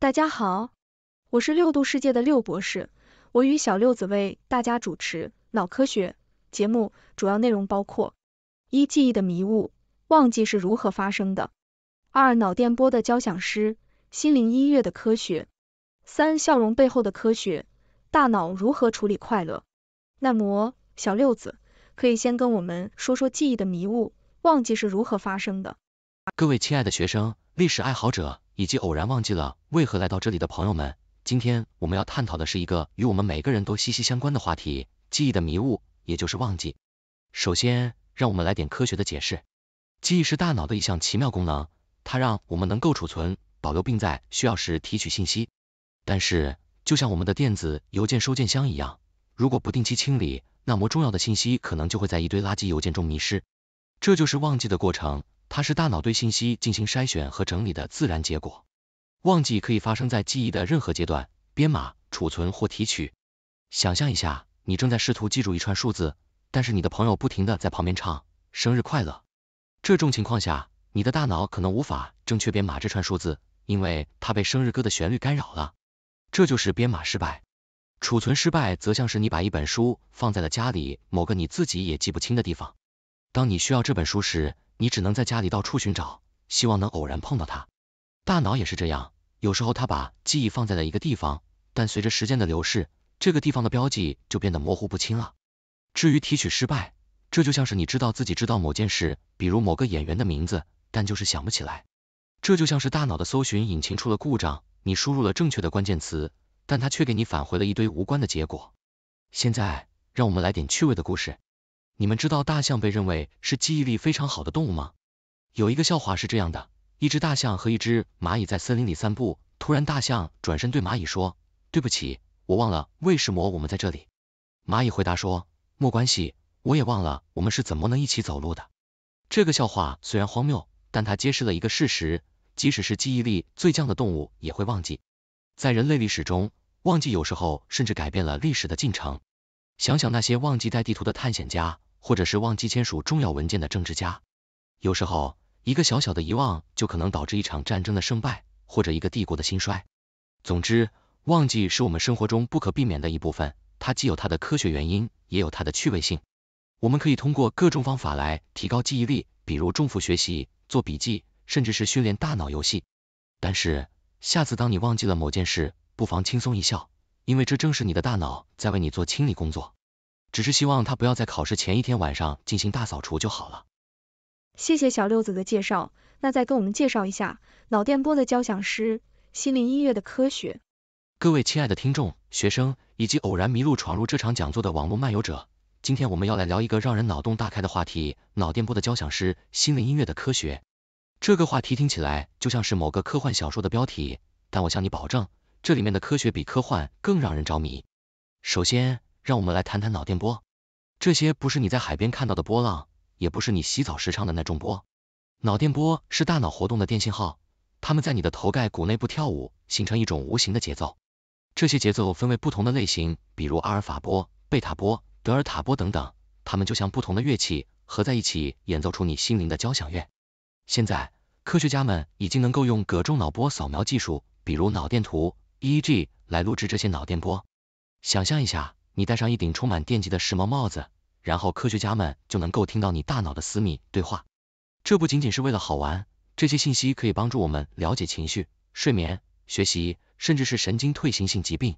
大家好，我是六度世界的六博士，我与小六子为大家主持脑科学节目，主要内容包括：一、记忆的迷雾，忘记是如何发生的；二、脑电波的交响师，心灵音乐的科学；三、笑容背后的科学，大脑如何处理快乐。那么，小六子可以先跟我们说说记忆的迷雾，忘记是如何发生的。各位亲爱的学生，历史爱好者。以及偶然忘记了为何来到这里的朋友们，今天我们要探讨的是一个与我们每个人都息息相关的话题——记忆的迷雾，也就是忘记。首先，让我们来点科学的解释。记忆是大脑的一项奇妙功能，它让我们能够储存、保留并在需要时提取信息。但是，就像我们的电子邮件收件箱一样，如果不定期清理，那么重要的信息可能就会在一堆垃圾邮件中迷失。这就是忘记的过程。它是大脑对信息进行筛选和整理的自然结果。忘记可以发生在记忆的任何阶段，编码、储存或提取。想象一下，你正在试图记住一串数字，但是你的朋友不停的在旁边唱生日快乐。这种情况下，你的大脑可能无法正确编码这串数字，因为它被生日歌的旋律干扰了。这就是编码失败。储存失败则像是你把一本书放在了家里某个你自己也记不清的地方。当你需要这本书时，你只能在家里到处寻找，希望能偶然碰到它。大脑也是这样，有时候它把记忆放在了一个地方，但随着时间的流逝，这个地方的标记就变得模糊不清了。至于提取失败，这就像是你知道自己知道某件事，比如某个演员的名字，但就是想不起来。这就像是大脑的搜寻引擎出了故障，你输入了正确的关键词，但它却给你返回了一堆无关的结果。现在，让我们来点趣味的故事。你们知道大象被认为是记忆力非常好的动物吗？有一个笑话是这样的：一只大象和一只蚂蚁在森林里散步，突然大象转身对蚂蚁说：“对不起，我忘了为什么我们在这里。”蚂蚁回答说：“没关系，我也忘了我们是怎么能一起走路的。”这个笑话虽然荒谬，但它揭示了一个事实：即使是记忆力最强的动物也会忘记。在人类历史中，忘记有时候甚至改变了历史的进程。想想那些忘记带地图的探险家。或者是忘记签署重要文件的政治家，有时候一个小小的遗忘就可能导致一场战争的胜败，或者一个帝国的兴衰。总之，忘记是我们生活中不可避免的一部分，它既有它的科学原因，也有它的趣味性。我们可以通过各种方法来提高记忆力，比如重复学习、做笔记，甚至是训练大脑游戏。但是，下次当你忘记了某件事，不妨轻松一笑，因为这正是你的大脑在为你做清理工作。只是希望他不要在考试前一天晚上进行大扫除就好了。谢谢小六子的介绍，那再跟我们介绍一下脑电波的交响师，心灵音乐的科学。各位亲爱的听众、学生以及偶然迷路闯入这场讲座的网络漫游者，今天我们要来聊一个让人脑洞大开的话题——脑电波的交响师，心灵音乐的科学。这个话题听起来就像是某个科幻小说的标题，但我向你保证，这里面的科学比科幻更让人着迷。首先，让我们来谈谈脑电波。这些不是你在海边看到的波浪，也不是你洗澡时唱的那种波。脑电波是大脑活动的电信号，它们在你的头盖骨内部跳舞，形成一种无形的节奏。这些节奏分为不同的类型，比如阿尔法波、贝塔波、德尔塔波等等。它们就像不同的乐器合在一起演奏出你心灵的交响乐。现在，科学家们已经能够用各种脑波扫描技术，比如脑电图 （EEG） 来录制这些脑电波。想象一下。你戴上一顶充满电极的时髦帽子，然后科学家们就能够听到你大脑的私密对话。这不仅仅是为了好玩，这些信息可以帮助我们了解情绪、睡眠、学习，甚至是神经退行性疾病。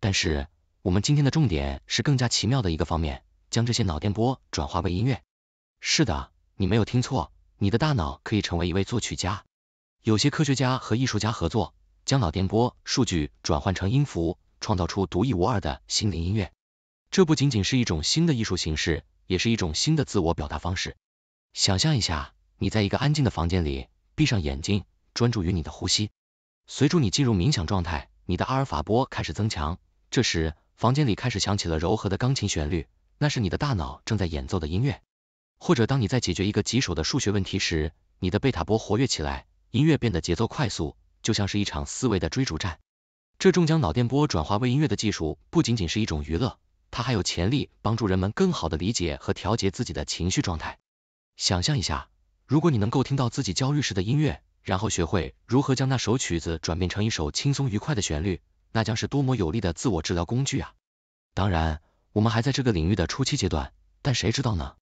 但是我们今天的重点是更加奇妙的一个方面，将这些脑电波转化为音乐。是的，你没有听错，你的大脑可以成为一位作曲家。有些科学家和艺术家合作，将脑电波数据转换成音符。创造出独一无二的心灵音乐，这不仅仅是一种新的艺术形式，也是一种新的自我表达方式。想象一下，你在一个安静的房间里，闭上眼睛，专注于你的呼吸，随着你进入冥想状态，你的阿尔法波开始增强。这时，房间里开始响起了柔和的钢琴旋律，那是你的大脑正在演奏的音乐。或者，当你在解决一个棘手的数学问题时，你的贝塔波活跃起来，音乐变得节奏快速，就像是一场思维的追逐战。这种将脑电波转化为音乐的技术，不仅仅是一种娱乐，它还有潜力帮助人们更好的理解和调节自己的情绪状态。想象一下，如果你能够听到自己焦虑时的音乐，然后学会如何将那首曲子转变成一首轻松愉快的旋律，那将是多么有力的自我治疗工具啊！当然，我们还在这个领域的初期阶段，但谁知道呢？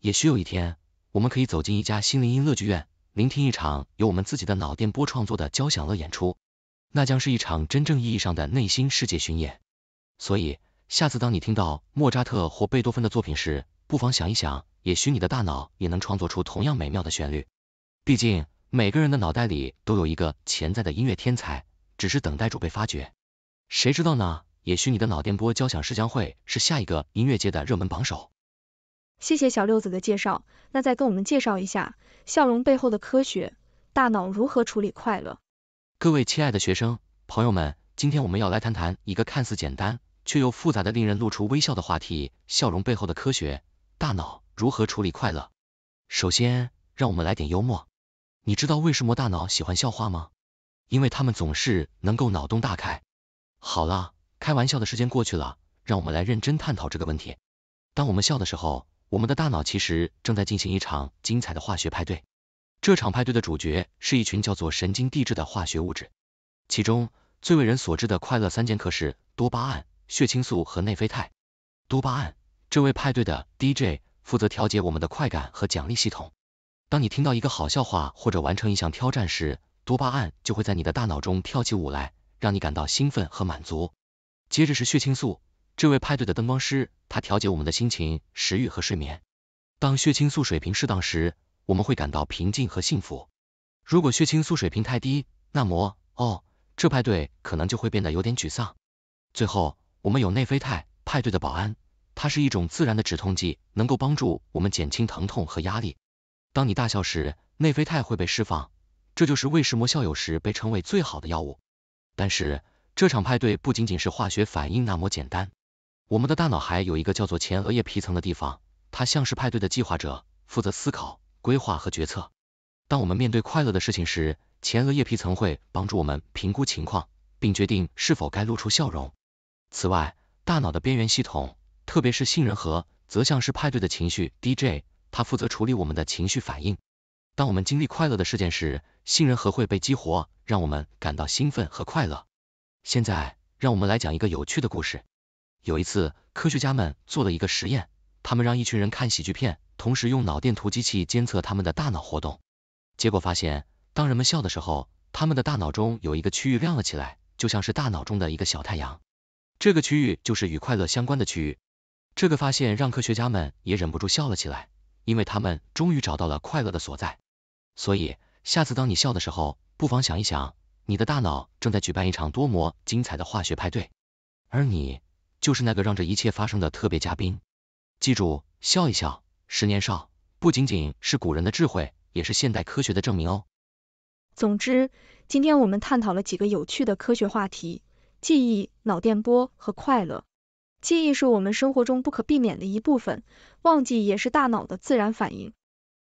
也许有一天，我们可以走进一家心灵音乐剧院，聆听一场由我们自己的脑电波创作的交响乐演出。那将是一场真正意义上的内心世界巡演。所以，下次当你听到莫扎特或贝多芬的作品时，不妨想一想，也许你的大脑也能创作出同样美妙的旋律。毕竟，每个人的脑袋里都有一个潜在的音乐天才，只是等待主被发掘。谁知道呢？也许你的脑电波交响师将会是下一个音乐界的热门榜首。谢谢小六子的介绍，那再跟我们介绍一下笑容背后的科学：大脑如何处理快乐？各位亲爱的学生朋友们，今天我们要来谈谈一个看似简单却又复杂的、令人露出微笑的话题——笑容背后的科学。大脑如何处理快乐？首先，让我们来点幽默。你知道为什么大脑喜欢笑话吗？因为他们总是能够脑洞大开。好了，开玩笑的时间过去了，让我们来认真探讨这个问题。当我们笑的时候，我们的大脑其实正在进行一场精彩的化学派对。这场派对的主角是一群叫做神经递质的化学物质，其中最为人所知的快乐三剑客是多巴胺、血清素和内啡肽。多巴胺，这位派对的 DJ，负责调节我们的快感和奖励系统。当你听到一个好笑话或者完成一项挑战时，多巴胺就会在你的大脑中跳起舞来，让你感到兴奋和满足。接着是血清素，这位派对的灯光师，他调节我们的心情、食欲和睡眠。当血清素水平适当时，我们会感到平静和幸福。如果血清素水平太低，那么哦，这派对可能就会变得有点沮丧。最后，我们有内啡肽，派对的保安，它是一种自然的止痛剂，能够帮助我们减轻疼痛和压力。当你大笑时，内啡肽会被释放，这就是为什么笑有时被称为最好的药物。但是这场派对不仅仅是化学反应那么简单。我们的大脑还有一个叫做前额叶皮层的地方，它像是派对的计划者，负责思考。规划和决策。当我们面对快乐的事情时，前额叶皮层会帮助我们评估情况，并决定是否该露出笑容。此外，大脑的边缘系统，特别是杏仁核，则像是派对的情绪 DJ，它负责处理我们的情绪反应。当我们经历快乐的事件时，杏仁核会被激活，让我们感到兴奋和快乐。现在，让我们来讲一个有趣的故事。有一次，科学家们做了一个实验。他们让一群人看喜剧片，同时用脑电图机器监测他们的大脑活动。结果发现，当人们笑的时候，他们的大脑中有一个区域亮了起来，就像是大脑中的一个小太阳。这个区域就是与快乐相关的区域。这个发现让科学家们也忍不住笑了起来，因为他们终于找到了快乐的所在。所以，下次当你笑的时候，不妨想一想，你的大脑正在举办一场多么精彩的化学派对，而你就是那个让这一切发生的特别嘉宾。记住，笑一笑，十年少，不仅仅是古人的智慧，也是现代科学的证明哦。总之，今天我们探讨了几个有趣的科学话题：记忆、脑电波和快乐。记忆是我们生活中不可避免的一部分，忘记也是大脑的自然反应。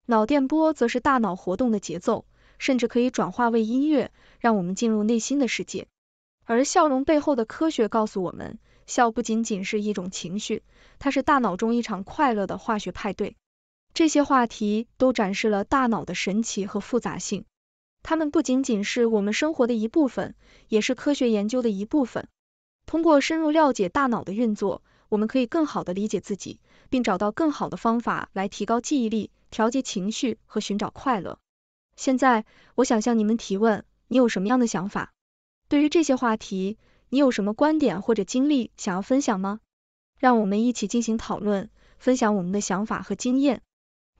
脑电波则是大脑活动的节奏，甚至可以转化为音乐，让我们进入内心的世界。而笑容背后的科学告诉我们。笑不仅仅是一种情绪，它是大脑中一场快乐的化学派对。这些话题都展示了大脑的神奇和复杂性。它们不仅仅是我们生活的一部分，也是科学研究的一部分。通过深入了解大脑的运作，我们可以更好的理解自己，并找到更好的方法来提高记忆力、调节情绪和寻找快乐。现在，我想向你们提问，你有什么样的想法？对于这些话题？你有什么观点或者经历想要分享吗？让我们一起进行讨论，分享我们的想法和经验。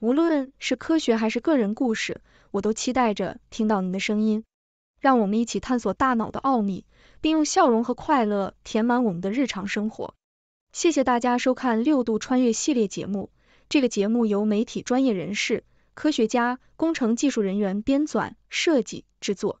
无论是科学还是个人故事，我都期待着听到您的声音。让我们一起探索大脑的奥秘，并用笑容和快乐填满我们的日常生活。谢谢大家收看《六度穿越》系列节目。这个节目由媒体专业人士、科学家、工程技术人员编纂、设计、制作。